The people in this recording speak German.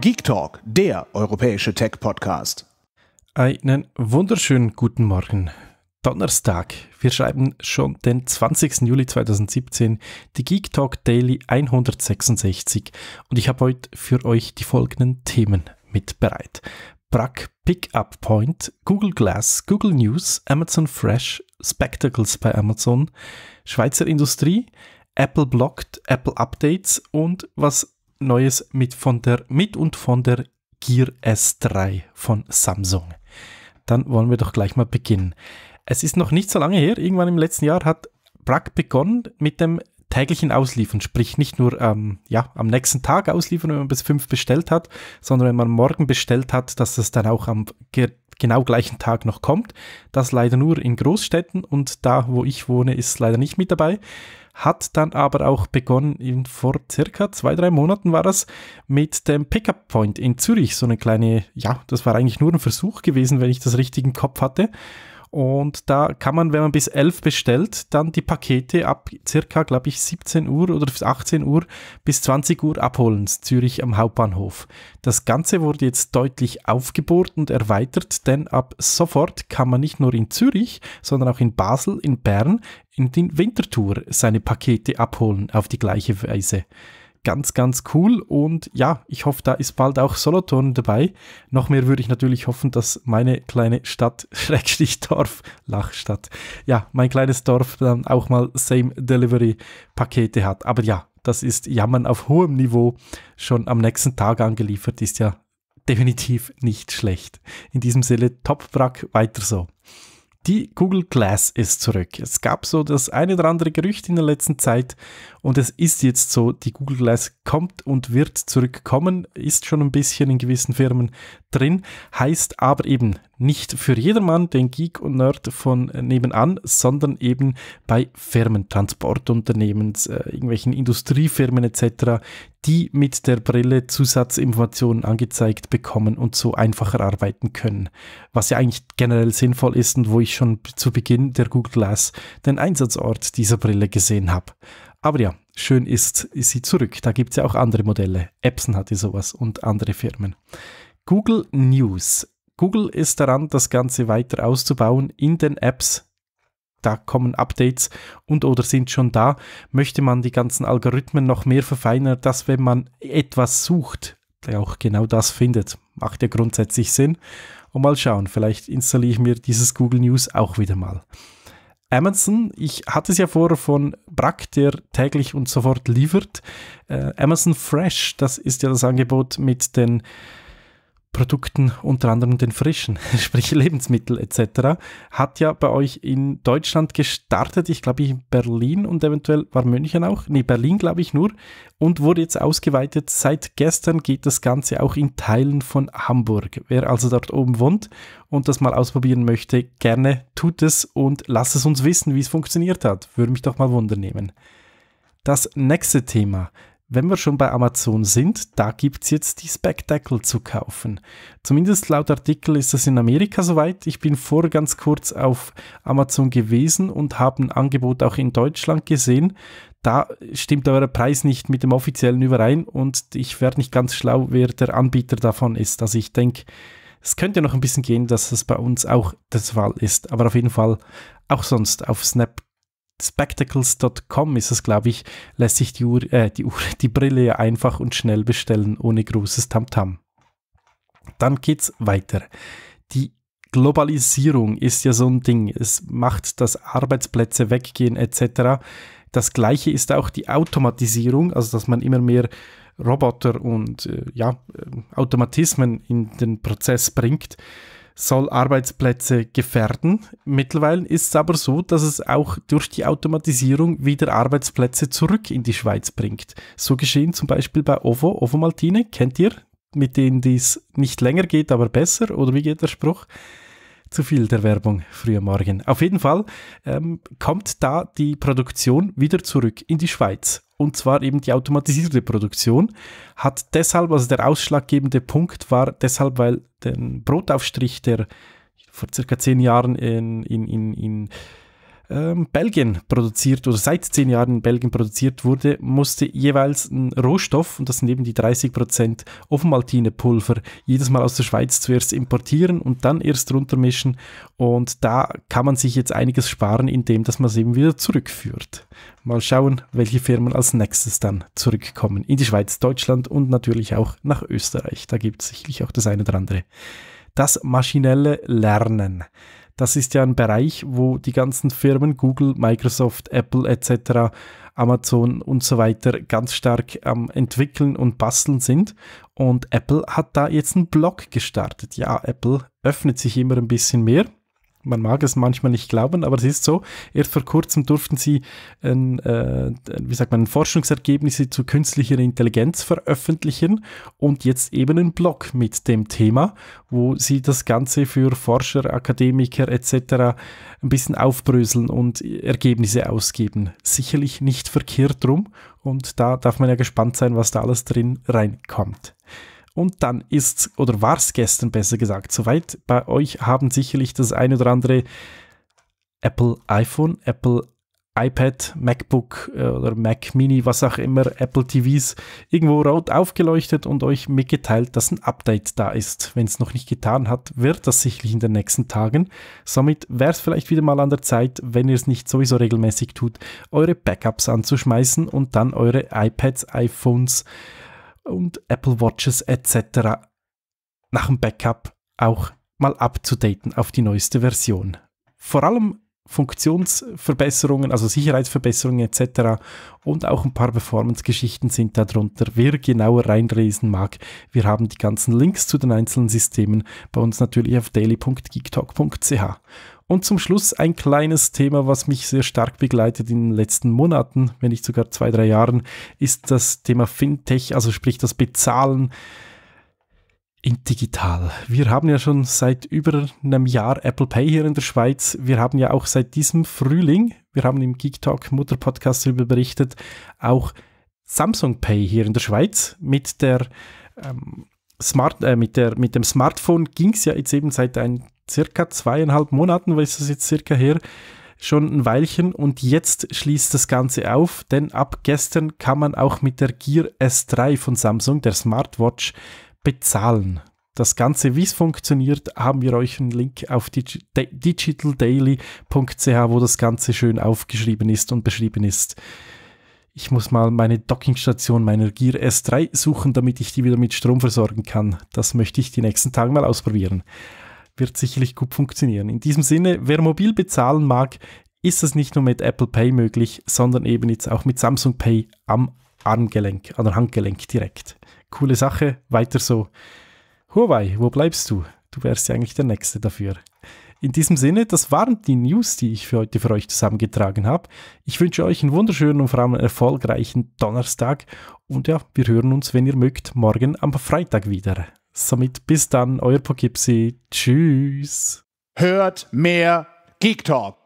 Geek Talk, der europäische Tech-Podcast. Einen wunderschönen guten Morgen. Donnerstag. Wir schreiben schon den 20. Juli 2017, die Geek Talk Daily 166. Und ich habe heute für euch die folgenden Themen mit bereit: Brack Pickup Point, Google Glass, Google News, Amazon Fresh, Spectacles bei Amazon, Schweizer Industrie, Apple Blocked, Apple Updates und was Neues mit, von der, mit und von der Gear S3 von Samsung. Dann wollen wir doch gleich mal beginnen. Es ist noch nicht so lange her, irgendwann im letzten Jahr hat Brack begonnen mit dem täglichen Ausliefern, sprich nicht nur ähm, ja, am nächsten Tag ausliefern, wenn man bis fünf bestellt hat, sondern wenn man morgen bestellt hat, dass es dann auch am ge genau gleichen Tag noch kommt. Das leider nur in Großstädten und da, wo ich wohne, ist es leider nicht mit dabei hat dann aber auch begonnen, vor circa zwei, drei Monaten war das, mit dem Pickup Point in Zürich, so eine kleine, ja, das war eigentlich nur ein Versuch gewesen, wenn ich das richtig im Kopf hatte. Und da kann man, wenn man bis 11 bestellt, dann die Pakete ab circa, glaube ich, 17 Uhr oder 18 Uhr bis 20 Uhr abholen, Zürich am Hauptbahnhof. Das Ganze wurde jetzt deutlich aufgebohrt und erweitert, denn ab sofort kann man nicht nur in Zürich, sondern auch in Basel, in Bern, in den Winterthur seine Pakete abholen auf die gleiche Weise ganz, ganz cool. Und ja, ich hoffe, da ist bald auch Solothurn dabei. Noch mehr würde ich natürlich hoffen, dass meine kleine Stadt, Schrägstich Dorf, Lachstadt, ja, mein kleines Dorf dann auch mal Same Delivery Pakete hat. Aber ja, das ist Jammern auf hohem Niveau schon am nächsten Tag angeliefert, ist ja definitiv nicht schlecht. In diesem Sinne, Top-Brack, weiter so. Die Google Glass ist zurück. Es gab so das eine oder andere Gerücht in der letzten Zeit und es ist jetzt so, die Google Glass kommt und wird zurückkommen, ist schon ein bisschen in gewissen Firmen drin, heißt aber eben nicht für jedermann, den Geek und Nerd von nebenan, sondern eben bei Firmen, Transportunternehmen, äh, irgendwelchen Industriefirmen etc., die mit der Brille Zusatzinformationen angezeigt bekommen und so einfacher arbeiten können. Was ja eigentlich generell sinnvoll ist und wo ich schon zu Beginn der Google Glass den Einsatzort dieser Brille gesehen habe. Aber ja, schön ist sie zurück. Da gibt es ja auch andere Modelle. Epson hatte sowas und andere Firmen. Google News. Google ist daran, das Ganze weiter auszubauen in den Apps da kommen Updates und oder sind schon da. Möchte man die ganzen Algorithmen noch mehr verfeinern, dass wenn man etwas sucht, der auch genau das findet, macht ja grundsätzlich Sinn. Und mal schauen, vielleicht installiere ich mir dieses Google News auch wieder mal. Amazon, ich hatte es ja vorher von Brack, der täglich und sofort liefert. Äh, Amazon Fresh, das ist ja das Angebot mit den Produkten, unter anderem den frischen, sprich Lebensmittel etc., hat ja bei euch in Deutschland gestartet, ich glaube in Berlin und eventuell war München auch, nee, Berlin glaube ich nur, und wurde jetzt ausgeweitet. Seit gestern geht das Ganze auch in Teilen von Hamburg. Wer also dort oben wohnt und das mal ausprobieren möchte, gerne tut es und lass es uns wissen, wie es funktioniert hat. Würde mich doch mal wundern nehmen. Das nächste Thema wenn wir schon bei Amazon sind, da gibt es jetzt die Spectacle zu kaufen. Zumindest laut Artikel ist das in Amerika soweit. Ich bin vor ganz kurz auf Amazon gewesen und habe ein Angebot auch in Deutschland gesehen. Da stimmt aber der Preis nicht mit dem offiziellen überein und ich werde nicht ganz schlau, wer der Anbieter davon ist. Also ich denke, es könnte noch ein bisschen gehen, dass das bei uns auch das Fall ist. Aber auf jeden Fall auch sonst auf Snap spectacles.com ist es, glaube ich, lässt sich die, Uhr, äh, die, Uhr, die Brille einfach und schnell bestellen, ohne großes Tamtam. -Tam. Dann geht's weiter. Die Globalisierung ist ja so ein Ding. Es macht, dass Arbeitsplätze weggehen etc. Das gleiche ist auch die Automatisierung, also dass man immer mehr Roboter und äh, ja, äh, Automatismen in den Prozess bringt soll Arbeitsplätze gefährden. Mittlerweile ist es aber so, dass es auch durch die Automatisierung wieder Arbeitsplätze zurück in die Schweiz bringt. So geschehen zum Beispiel bei Ovo, Ovo Maltine, kennt ihr? Mit denen dies nicht länger geht, aber besser, oder wie geht der Spruch? zu viel der Werbung früher Morgen. Auf jeden Fall ähm, kommt da die Produktion wieder zurück in die Schweiz und zwar eben die automatisierte Produktion. Hat deshalb, also der ausschlaggebende Punkt war deshalb, weil den Brotaufstrich, der vor circa zehn Jahren in, in, in, in ähm, Belgien produziert oder seit zehn Jahren in Belgien produziert wurde, musste jeweils ein Rohstoff, und das sind eben die 30% Offenmaltine-Pulver, jedes Mal aus der Schweiz zuerst importieren und dann erst runtermischen. Und da kann man sich jetzt einiges sparen, indem dass man es eben wieder zurückführt. Mal schauen, welche Firmen als nächstes dann zurückkommen. In die Schweiz, Deutschland und natürlich auch nach Österreich. Da gibt es sicherlich auch das eine oder andere. Das maschinelle Lernen das ist ja ein Bereich, wo die ganzen Firmen Google, Microsoft, Apple etc., Amazon und so weiter ganz stark am ähm, Entwickeln und Basteln sind. Und Apple hat da jetzt einen Blog gestartet. Ja, Apple öffnet sich immer ein bisschen mehr. Man mag es manchmal nicht glauben, aber es ist so. Erst vor kurzem durften sie ein, äh, wie sagt man, Forschungsergebnisse zu künstlicher Intelligenz veröffentlichen und jetzt eben einen Blog mit dem Thema, wo sie das Ganze für Forscher, Akademiker etc. ein bisschen aufbröseln und Ergebnisse ausgeben. Sicherlich nicht verkehrt drum und da darf man ja gespannt sein, was da alles drin reinkommt. Und dann ist oder war es gestern besser gesagt soweit. Bei euch haben sicherlich das ein oder andere Apple iPhone, Apple iPad, MacBook äh, oder Mac Mini, was auch immer, Apple TVs irgendwo rot aufgeleuchtet und euch mitgeteilt, dass ein Update da ist. Wenn es noch nicht getan hat, wird das sicherlich in den nächsten Tagen. Somit wäre es vielleicht wieder mal an der Zeit, wenn ihr es nicht sowieso regelmäßig tut, eure Backups anzuschmeißen und dann eure iPads, iPhones, und Apple Watches etc. nach dem Backup auch mal abzudaten auf die neueste Version. Vor allem Funktionsverbesserungen, also Sicherheitsverbesserungen etc. Und auch ein paar Performance-Geschichten sind darunter. Wer genauer reinlesen mag, wir haben die ganzen Links zu den einzelnen Systemen bei uns natürlich auf daily.geektalk.ch. Und zum Schluss ein kleines Thema, was mich sehr stark begleitet in den letzten Monaten, wenn nicht sogar zwei, drei Jahren, ist das Thema Fintech, also sprich das Bezahlen in digital. Wir haben ja schon seit über einem Jahr Apple Pay hier in der Schweiz. Wir haben ja auch seit diesem Frühling, wir haben im Geek Talk Mutter Podcast darüber berichtet, auch Samsung Pay hier in der Schweiz mit der ähm, Smart, äh, mit der mit dem Smartphone ging es ja jetzt eben seit ein circa zweieinhalb Monaten, was ist das jetzt circa her? schon ein Weilchen und jetzt schließt das Ganze auf, denn ab gestern kann man auch mit der Gear S3 von Samsung, der Smartwatch, bezahlen. Das Ganze, wie es funktioniert, haben wir euch einen Link auf digitaldaily.ch, wo das Ganze schön aufgeschrieben ist und beschrieben ist. Ich muss mal meine Dockingstation meiner Gear S3 suchen, damit ich die wieder mit Strom versorgen kann. Das möchte ich die nächsten Tage mal ausprobieren. Wird sicherlich gut funktionieren. In diesem Sinne, wer mobil bezahlen mag, ist das nicht nur mit Apple Pay möglich, sondern eben jetzt auch mit Samsung Pay am Armgelenk, an der Handgelenk direkt coole Sache, weiter so. Huawei, wo bleibst du? Du wärst ja eigentlich der Nächste dafür. In diesem Sinne, das waren die News, die ich für heute für euch zusammengetragen habe. Ich wünsche euch einen wunderschönen und vor allem erfolgreichen Donnerstag. Und ja, wir hören uns, wenn ihr mögt, morgen am Freitag wieder. Somit bis dann, euer Pogipsi. Tschüss. Hört mehr Geek Talk.